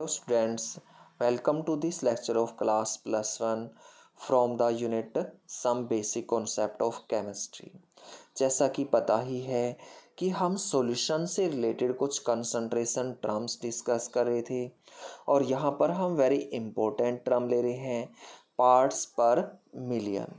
hello students welcome to this lecture of class plus one from the unit some basic concept of chemistry जैसा कि पता ही है कि हम सॉल्यूशन से रिलेटेड कुछ कंसंट्रेशन टर्म्स डिस्कस कर रहे थे और यहाँ पर हम वेरी इम्पोर्टेंट टर्म ले रहे हैं पार्ट्स पर मिलियन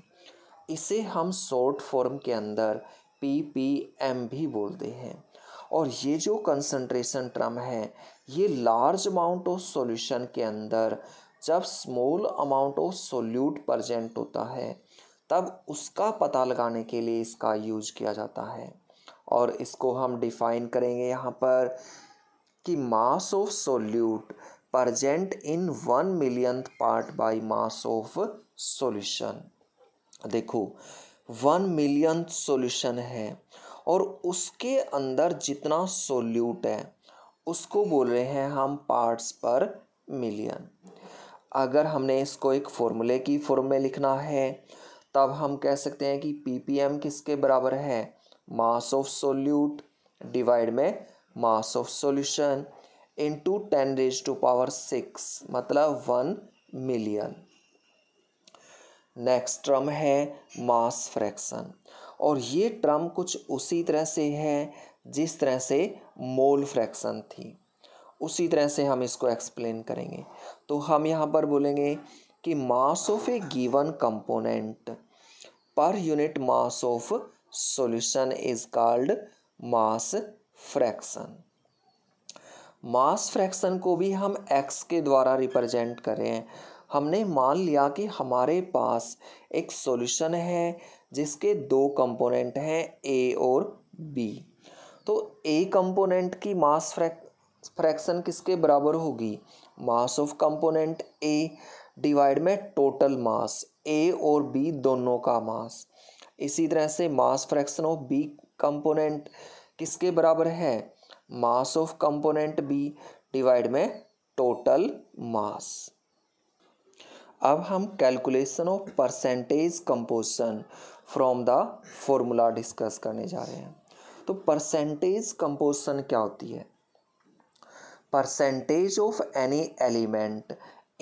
इसे हम शॉर्ट फॉर्म के अंदर पी पी एम भी बोलते हैं और ये जो कंसनट्रेशन ट्रम है ये लार्ज अमाउंट ऑफ सॉल्यूशन के अंदर जब small amount of solute present होता है तब उसका पता लगाने के लिए इसका यूज किया जाता है और इसको हम डिफाइन करेंगे यहाँ पर कि mass of solute present in one million part by mass of solution देखो वन मिलियन सॉल्यूशन है और उसके अंदर जितना सोल्यूट है उसको बोल रहे हैं हम पार्ट्स पर मिलियन अगर हमने इसको एक फॉर्मूले की फॉर्म में लिखना है तब हम कह सकते हैं कि एम किसके बराबर है मास ऑफ सोल्यूट डिवाइड में mass of into ten raise to power six मतलब वन मिलियन नेक्स्ट टर्म है मास फ्रैक्शन और ये ट्रम कुछ उसी तरह से है जिस तरह से मोल फ्रैक्शन थी उसी तरह से हम इसको एक्सप्लेन करेंगे तो हम यहाँ पर बोलेंगे कि mass of a given component per unit mass of solution is called mass fraction mass fraction को भी हम एक्स के द्वारा रिप्रेजेंट कर रहे हैं हमने मान लिया कि हमारे पास एक सॉल्यूशन है जिसके दो कंपोनेंट हैं ए और बी तो ए कंपोनेंट की मास फ्रैक्शन किसके बराबर होगी mass of component A divide में टोटल मास ए और बी दोनों का मास इसी तरह से mass fraction of B component किसके बराबर है mass of component B divide में टोटल मास अब हम calculation of percentage composition from the formula discuss करने जा रहे हैं तो परसेंटेज कंपोजिशन क्या होती है percentage of any element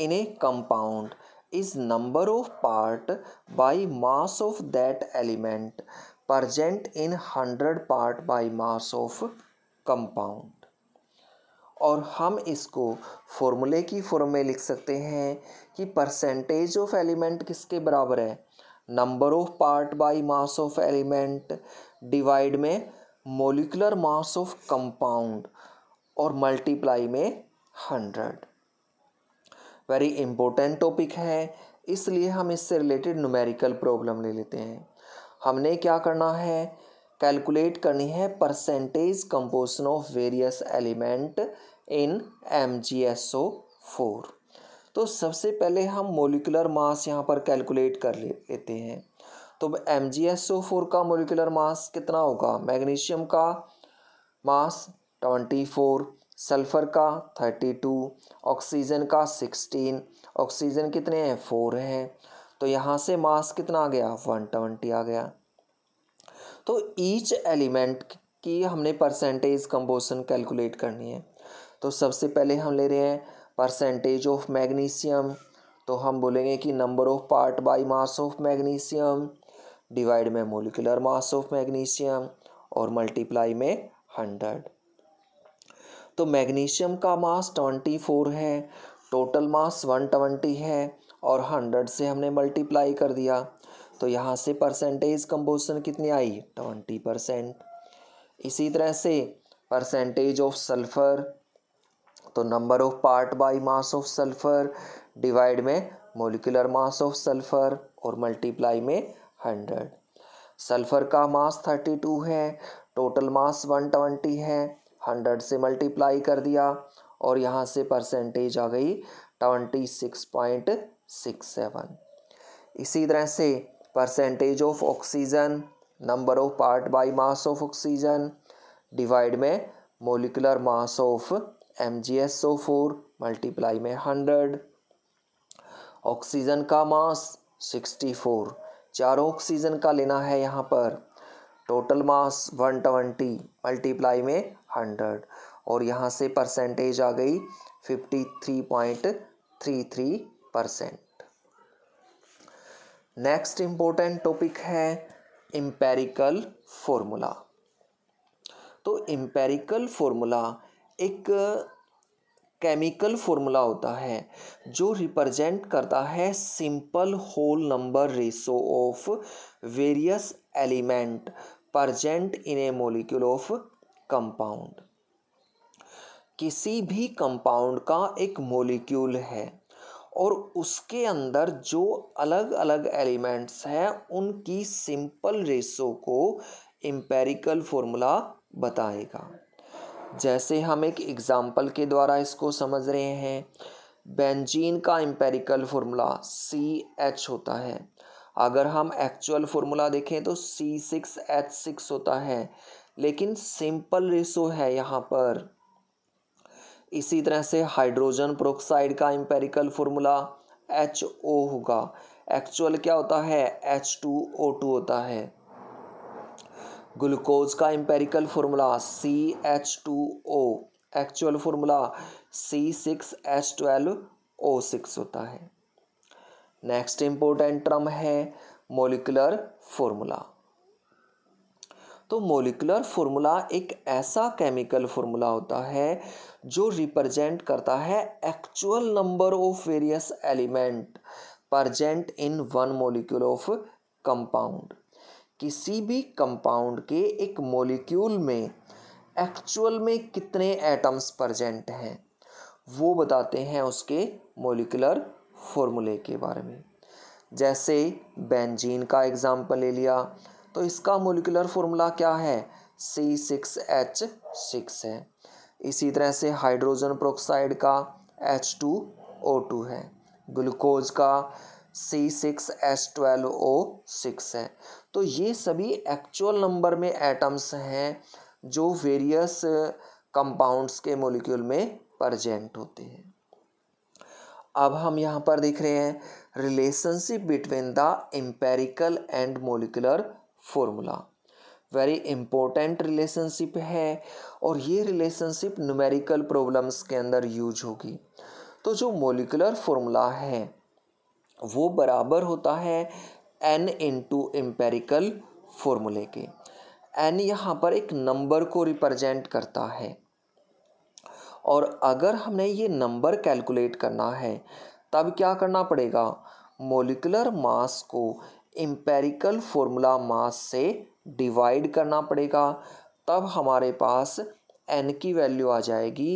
in a compound is number of part by mass of that element present in hundred part by mass of compound और हम इसको फॉर्मूले की फॉर्म में लिख सकते हैं कि परसेंटेज ऑफ एलिमेंट किसके बराबर है number of part by mass of element divide में मोलिकुलर मास ऑफ कंपाउंड और मल्टीप्लाई में हंड्रेड वेरी इंपॉर्टेंट टॉपिक है इसलिए हम इससे रिलेटेड न्यूमेरिकल प्रॉब्लम ले लेते हैं हमने क्या करना है कैलकुलेट करनी है percentage composition of various element in M G S O four तो सबसे पहले हम मोलिकुलर मास यहाँ पर कैलकुलेट कर लेते हैं तो M G S O four का मोलिकुलर मास कितना होगा मैग्नीशियम का मास ट्वेंटी फोर सल्फ़र का थर्टी टू ऑक्सीजन का सिक्सटीन ऑक्सीजन कितने हैं फोर हैं तो यहाँ से मास कितना आ गया वन ट्वेंटी आ गया तो ईच एलिमेंट की हमने परसेंटेज कंपोजिशन कैलकुलेट करनी है तो सबसे पहले हम ले रहे हैं परसेंटेज ऑफ मैग्नीशियम तो हम बोलेंगे कि number of part by mass of magnesium divide में मोलिकुलर मास ऑफ मैग्नीशियम और मल्टीप्लाई में हंड्रेड तो मैग्नीशियम का मास ट्वेंटी फोर है टोटल मास वन ट्वेंटी है और हंड्रेड से हमने मल्टीप्लाई कर दिया तो यहाँ से परसेंटेज कंपोजिशन कितनी आई ट्वेंटी परसेंट इसी तरह से परसेंटेज ऑफ सल्फ़र तो number of part by mass of sulphur divide में मोलिकुलर मास ऑफ सल्फ़र और मल्टीप्लाई में हंड्रेड सल्फ़र का मास थर्टी टू है टोटल मास वन ट्वेंटी है हंड्रेड से मल्टीप्लाई कर दिया और यहाँ से परसेंटेज आ गई twenty six point six seven इसी तरह से percentage of oxygen number of part by mass of oxygen divide में molecular mass of M G S O four multiply में हंड्रेड ऑक्सीजन का मास सिक्सटी फोर चारों oxygen का लेना है यहाँ पर total mass one twenty multiply में हंड्रेड और यहाँ से परसेंटेज आ गई fifty three point three three percent next important topic है इम्पेरिकल फॉर्मूला तो इम्पेरिकल फॉर्मूला एक केमिकल फॉर्मूला होता है जो रिप्रेजेंट करता है simple whole number ratio of various element present in a molecule of compound किसी भी कंपाउंड का एक मोलिक्यूल है और उसके अंदर जो अलग अलग एलिमेंट्स हैं उनकी सिंपल रेसो को एम्पेरिकल फॉर्मूला बताएगा जैसे हम एक एग्ज़ाम्पल के द्वारा इसको समझ रहे हैं बेंजीन का एम्पेरिकल फॉर्मूला सी एच होता है अगर हम एक्चुअल फॉर्मूला देखें तो सी सिक्स एच सिक्स होता है लेकिन सिंपल रेशो है यहाँ पर इसी तरह से हाइड्रोजन प्रोक्साइड का एम्पेरिकल फॉर्मूला एच ओ होगा एक्चुअल क्या होता है एच टू ओ टू होता है ग्लूकोज का empirical formula C H two O actual formula C six H twelve O six होता है नेक्स्ट इम्पोर्टेंट टर्म है मोलिकुलर फॉर्मूला तो मोलिकुलर फॉर्मूला एक ऐसा केमिकल फॉर्मूला होता है जो रिप्रेजेंट करता है actual number of various element present in one molecule of compound किसी भी कंपाउंड के एक मोलिक्यूल में एक्चुअल में कितने एटम्स प्रजेंट हैं वो बताते हैं उसके मोलिकुलर फॉर्मूले के बारे में जैसे बेंजीन का एग्ज़ाम्पल ले लिया तो इसका मोलिकुलर फॉर्मूला क्या है सी सिक्स एच सिक्स है इसी तरह से हाइड्रोजन प्रोक्साइड का एच टू ओ टू है ग्लूकोज का C six H twelve O six है तो ये सभी एक्चुअल नंबर में एटम्स हैं जो वेरियस कंपाउंड्स के मोलिक्यूल में प्रजेंट होते हैं अब हम यहाँ पर देख रहे हैं relationship between the empirical and molecular formula very important relationship है और ये रिलेशनशिप न्यूमेरिकल प्रॉब्लम्स के अंदर यूज होगी तो जो मोलिकुलर फॉर्मूला है वो बराबर होता है एन इंटू एम्पेरिकल फॉर्मूले के एन यहाँ पर एक नंबर को रिप्रेजेंट करता है और अगर हमने ये नंबर कैलकुलेट करना है तब क्या करना पड़ेगा मोलिकुलर मास को एम्पेरिकल फॉर्मूला मास से डिवाइड करना पड़ेगा तब हमारे पास एन की वैल्यू आ जाएगी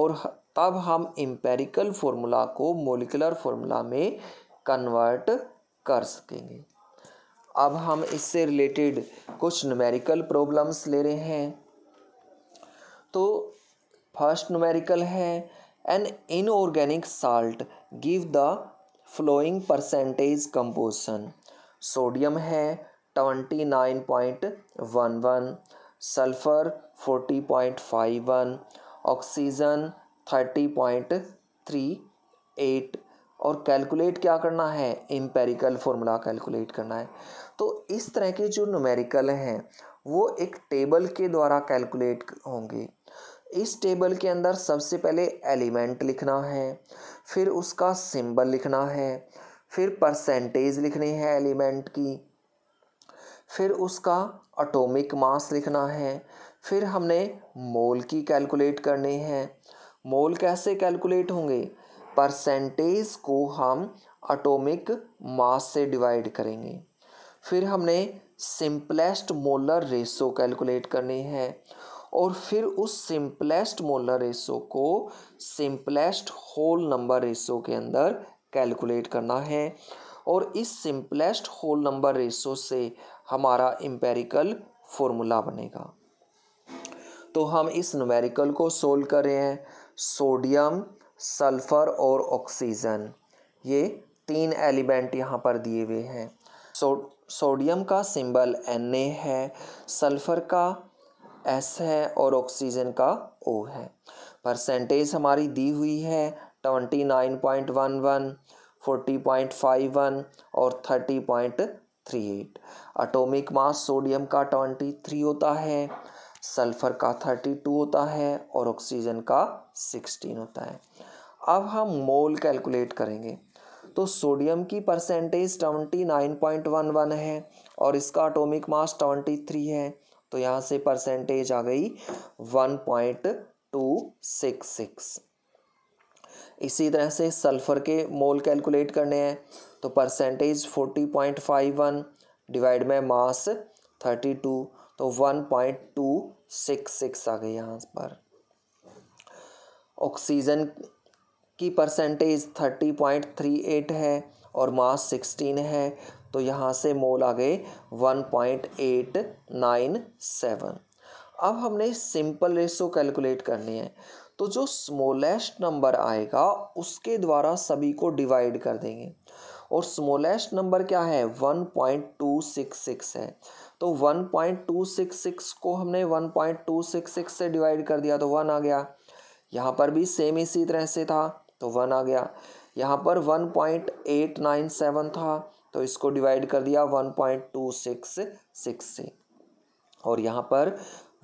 और तब हम एम्पेरिकल फॉर्मूला को मोलिकुलर फॉर्मूला में कन्वर्ट कर सकेंगे अब हम इससे रिलेटेड कुछ न्यूमेरिकल प्रॉब्लम्स ले रहे हैं तो फर्स्ट न्यूमेरिकल है an inorganic salt give the following percentage composition sodium है twenty nine point one one sulphur forty point five one oxygen thirty point three eight और कैलकुलेट क्या करना है इम्पेरिकल फॉर्मूला कैलकुलेट करना है तो इस तरह के जो नुमेरिकल हैं वो एक टेबल के द्वारा कैलकुलेट होंगे इस टेबल के अंदर सबसे पहले एलिमेंट लिखना है फिर उसका सिंबल लिखना है फिर परसेंटेज लिखनी है एलिमेंट की फिर उसका अटोमिक मास लिखना है फिर हमने मोल की कैलकुलेट करनी है मोल कैसे कैलकुलेट होंगे परसेंटेज को हम अटोमिक मास से डिवाइड करेंगे फिर हमने सिंपलेस्ट मोलर रेसो कैलकुलेट करनी है और फिर उस सिंपलेस्ट मोलर रेसो को सिंपलेस्ट होल नंबर रेसो के अंदर कैलकुलेट करना है और इस सिंपलेस्ट होल नंबर रेशो से हमारा इम्पेरिकल फॉर्मूला बनेगा तो हम इस नुमेरिकल को सोल्व कर रहे हैं सोडियम सल्फ़र और ऑक्सीजन ये तीन एलिमेंट यहाँ पर दिए हुए हैं सो सोडियम का सिंबल एन ए है सल्फ़र का एस है और ऑक्सीजन का ओ है परसेंटेज हमारी दी हुई है twenty nine point one one forty point five one और thirty point three eight atomic mass sodium का ट्वेंटी थ्री होता है सल्फर का थर्टी टू होता है और ऑक्सीजन का सिक्सटीन होता है अब हम मोल कैलकुलेट करेंगे तो सोडियम की percentage twenty nine point one one है और इसका अटोमिक मास ट्वेंटी थ्री है तो यहाँ से परसेंटेज आ गई one point two six six इसी तरह से सल्फ़र के मोल कैलकुलेट करने हैं तो percentage forty point five one divide में मास थर्टी टू तो one point two six six आ गई यहाँ पर ऑक्सीजन की percentage thirty point three eight है और मास सिक्सटीन है तो यहाँ से मोल आ गए one point eight nine seven अब हमने सिंपल रेशो कैलकुलेट करनी है तो जो स्मॉलेस्ट नंबर आएगा उसके द्वारा सभी को डिवाइड कर देंगे और स्मॉलेस्ट नंबर क्या है 1.266 है तो 1.266 को हमने 1.266 से डिवाइड कर दिया तो वन आ गया यहाँ पर भी सेम इसी तरह से था तो वन आ गया यहाँ पर 1.897 था तो इसको डिवाइड कर दिया 1.266 से और यहाँ पर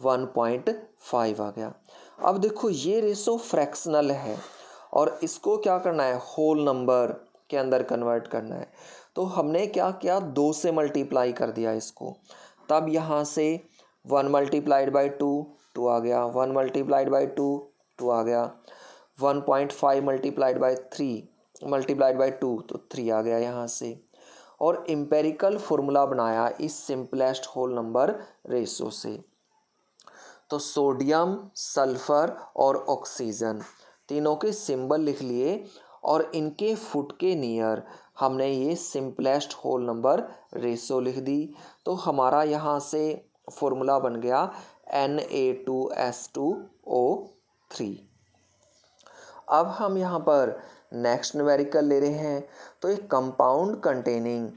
1.5 आ गया अब देखो ये रेशो फ्रैक्शनल है और इसको क्या करना है होल नंबर के अंदर कन्वर्ट करना है तो हमने क्या किया दो से मल्टीप्लाई कर दिया इसको तब यहाँ से one multiplied by two two आ गया one multiplied by two two आ गया one point five multiplied by three multiplied by two तो थ्री आ गया यहाँ से और इम्पेरिकल फॉर्मूला बनाया इस सिंपलेस्ट होल नंबर रेशो से तो सोडियम सल्फर और ऑक्सीजन तीनों के सिंबल लिख लिए और इनके फुट के नियर हमने ये सिंपलेस्ट होल नंबर रेसो लिख दी तो हमारा यहाँ से फॉर्मूला बन गया N A two S two O three अब हम यहाँ पर नेक्स्ट नवेरिकल ले रहे हैं तो एक compound containing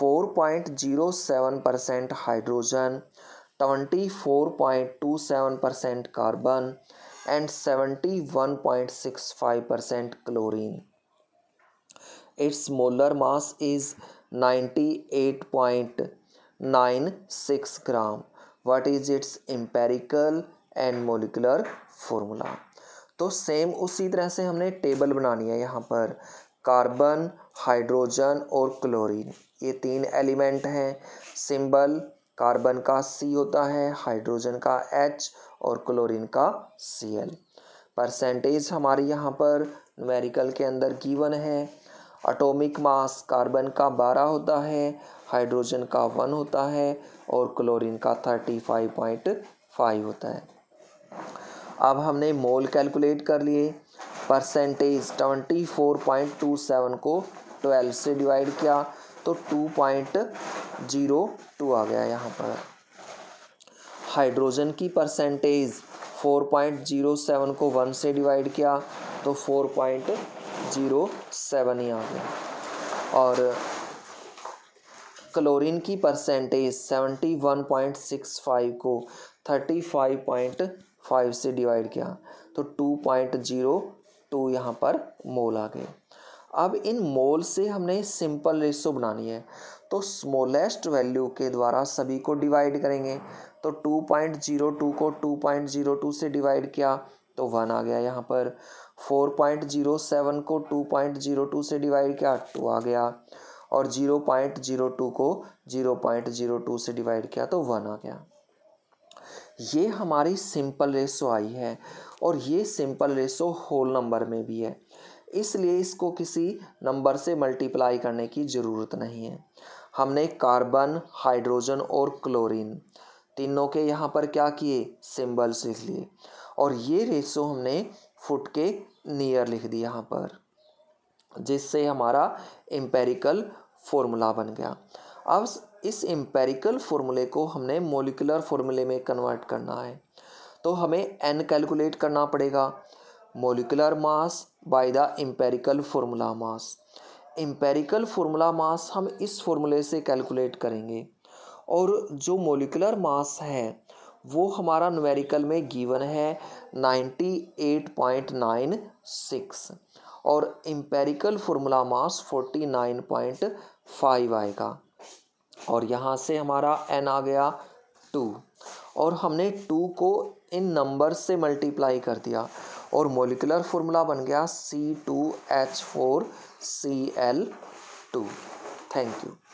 4.07 percent hydrogen 24.27 percent carbon and 71.65 percent chlorine its molar mass is 98.96 gram what is its empirical and molecular formula तो सेम उसी तरह से हमने टेबल बनानी है यहाँ पर कार्बन हाइड्रोजन और क्लोरीन ये तीन एलिमेंट हैं सिंबल कार्बन का सी होता है हाइड्रोजन का एच और क्लोरीन का सी एल परसेंटेज हमारे यहाँ पर न्यूमेरिकल के अंदर गिवन है अटोमिक मास कार्बन का बारह होता है हाइड्रोजन का वन होता है और क्लोरीन का थर्टी फाइव पॉइंट फाइव होता है अब हमने मोल कैलकुलेट कर लिए percentage twenty four point two seven को ट्वेल्व से डिवाइड किया तो टू पॉइंट जीरो टू आ गया यहाँ पर हाइड्रोजन की percentage four point zero seven को वन से डिवाइड किया तो फोर पॉइंट जीरो सेवन ही आ गया और क्लोरीन की percentage seventy one point six five को थर्टी फाइव पॉइंट फाइव से डिवाइड किया तो टू पॉइंट जीरो टू यहाँ पर मोल आ गए अब इन मोल से हमने सिंपल रेशो बनानी है तो स्मॉलेस्ट वैल्यू के द्वारा सभी को डिवाइड करेंगे तो 2.02 को 2.02 से डिवाइड किया तो वन आ गया यहाँ पर 4.07 को 2.02 से डिवाइड किया टू आ गया और 0.02 को 0.02 से डिवाइड किया तो वन आ गया ये हमारी सिंपल रेशो आई है और ये सिंपल रेशो होल नंबर में भी है इसलिए इसको किसी नंबर से मल्टीप्लाई करने की ज़रूरत नहीं है हमने कार्बन हाइड्रोजन और क्लोरीन तीनों के यहाँ पर क्या किए सिंबल्स लिख लिए और ये रेशो हमने फुट के नियर लिख दिया यहाँ पर जिससे हमारा एम्पेरिकल फॉर्मूला बन गया अब इस एम्पेरिकल फॉर्मूले को हमने मोलिकुलर फॉर्मूले में कन्वर्ट करना है तो हमें एन कैलकुलेट करना पड़ेगा molecular mass by the empirical formula mass empirical formula mass हम इस फॉर्मूले से कैलकुलेट करेंगे और जो मोलिकुलर मास है वो हमारा न्यूमेरिकल में गिवन है 98.96 और एम्पेरिकल फार्मूला मास 49.5 आएगा और यहाँ से हमारा एन आ गया टू और हमने टू को इन नंबर से मल्टीप्लाई कर दिया और मोलिकुलर फॉर्मूला बन गया C two H four C L two thank you